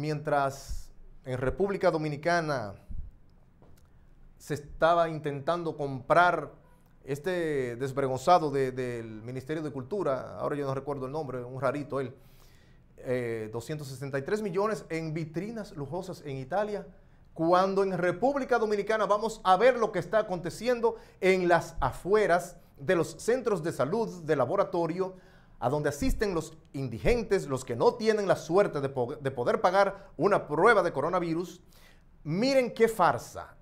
mientras en República Dominicana se estaba intentando comprar este desvergonzado del Ministerio de Cultura, ahora yo no recuerdo el nombre, un rarito él, 263 eh, millones en vitrinas lujosas en Italia, cuando en República Dominicana vamos a ver lo que está aconteciendo en las afueras de los centros de salud, de laboratorio, a donde asisten los indigentes, los que no tienen la suerte de, poder pagar una prueba de coronavirus, miren qué farsa.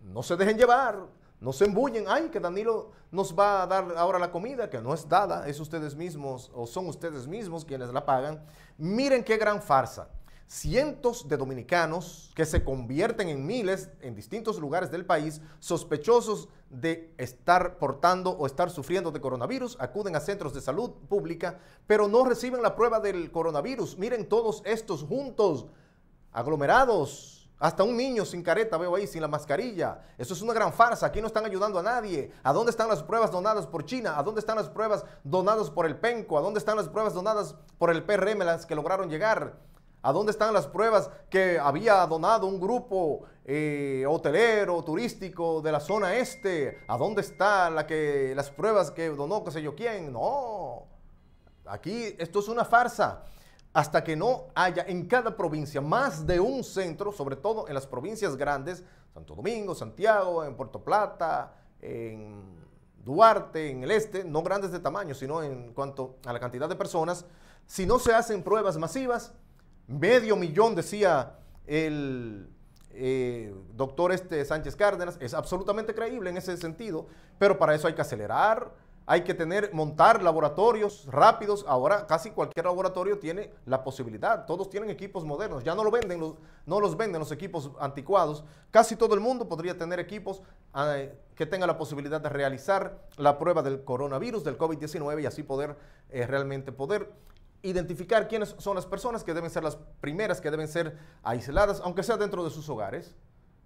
No se dejen llevar, no se embullen. Ay, que Danilo nos va a dar ahora la comida, que no es dada, es ustedes mismos o son ustedes mismos quienes la pagan. Miren qué gran farsa cientos de dominicanos que se convierten en miles en distintos lugares del país sospechosos de estar portando o estar sufriendo de coronavirus, acuden a centros de salud pública, pero no reciben la prueba del coronavirus. Miren todos estos juntos, aglomerados, hasta un niño sin careta veo ahí, sin la mascarilla. Eso es una gran farsa. Aquí no están ayudando a nadie. ¿A dónde están las pruebas donadas por China? ¿A dónde están las pruebas donadas por el PENCO? ¿A dónde están las pruebas donadas por el PRM, las que lograron llegar? ¿A dónde están las pruebas que había donado un grupo eh, hotelero, turístico de la zona este? ¿A dónde están la las pruebas que donó qué sé yo quién? No. Aquí esto es una farsa. Hasta que no haya en cada provincia más de un centro, sobre todo en las provincias grandes, Santo Domingo, Santiago, en Puerto Plata, en Duarte, en el este, no grandes de tamaño, sino en cuanto a la cantidad de personas, si no se hacen pruebas masivas, medio millón, decía el eh, doctor este Sánchez Cárdenas, es absolutamente creíble en ese sentido, pero para eso hay que acelerar, hay que tener, montar laboratorios rápidos. Ahora casi cualquier laboratorio tiene la posibilidad. Todos tienen equipos modernos. Ya no lo venden, los, no los venden los equipos anticuados. Casi todo el mundo podría tener equipos ah, que tengan la posibilidad de realizar la prueba del coronavirus, del COVID-19 y así poder eh, realmente poder identificar quiénes son las personas que deben ser las primeras que deben ser aisladas, aunque sea dentro de sus hogares,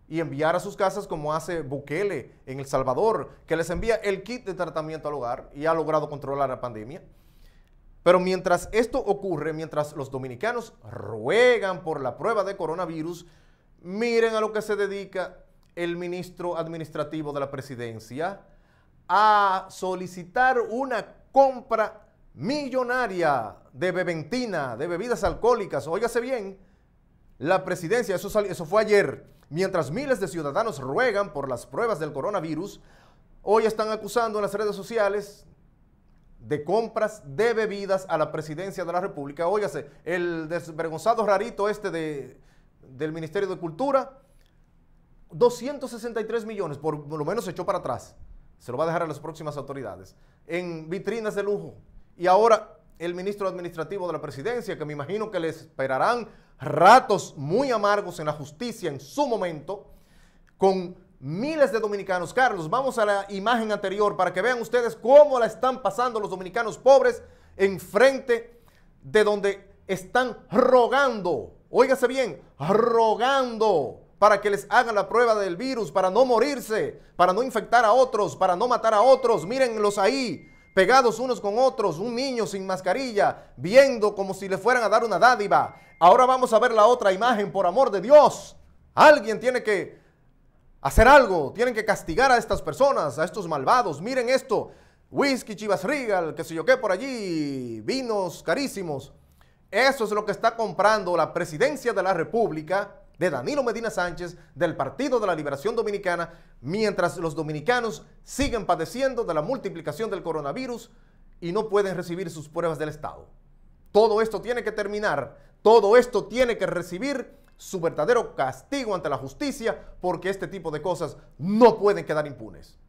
y enviar a sus casas como hace Bukele en El Salvador, que les envía el kit de tratamiento al hogar y ha logrado controlar la pandemia. Pero mientras esto ocurre, mientras los dominicanos ruegan por la prueba de coronavirus, miren a lo que se dedica el ministro administrativo de la presidencia, a solicitar una compra millonaria de beventina, de bebidas alcohólicas. Óigase bien, la presidencia, eso, eso fue ayer, mientras miles de ciudadanos ruegan por las pruebas del coronavirus, hoy están acusando en las redes sociales de compras de bebidas a la presidencia de la República. Óigase, el desvergonzado rarito este de, del Ministerio de Cultura, 263 millones, por, lo menos se echó para atrás. Se lo va a dejar a las próximas autoridades. En vitrinas de lujo, y ahora el ministro administrativo de la presidencia, que me imagino que le esperarán ratos muy amargos en la justicia en su momento, con miles de dominicanos. Carlos, vamos a la imagen anterior para que vean ustedes cómo la están pasando los dominicanos pobres en frente de donde están rogando, óigase bien, rogando para que les hagan la prueba del virus, para no morirse, para no infectar a otros, para no matar a otros. Mírenlos ahí, pegados unos con otros, un niño sin mascarilla, viendo como si le fueran a dar una dádiva. Ahora vamos a ver la otra imagen, por amor de Dios. Alguien tiene que hacer algo, tienen que castigar a estas personas, a estos malvados. Miren esto, whisky, chivas regal, que sé yo qué por allí, vinos carísimos. Eso es lo que está comprando la presidencia de la República de Danilo Medina Sánchez del Partido de la Liberación Dominicana, mientras los dominicanos siguen padeciendo de la multiplicación del coronavirus y no pueden recibir sus pruebas del Estado. Todo esto tiene que terminar, todo esto tiene que recibir su verdadero castigo ante la justicia porque este tipo de cosas no pueden quedar impunes.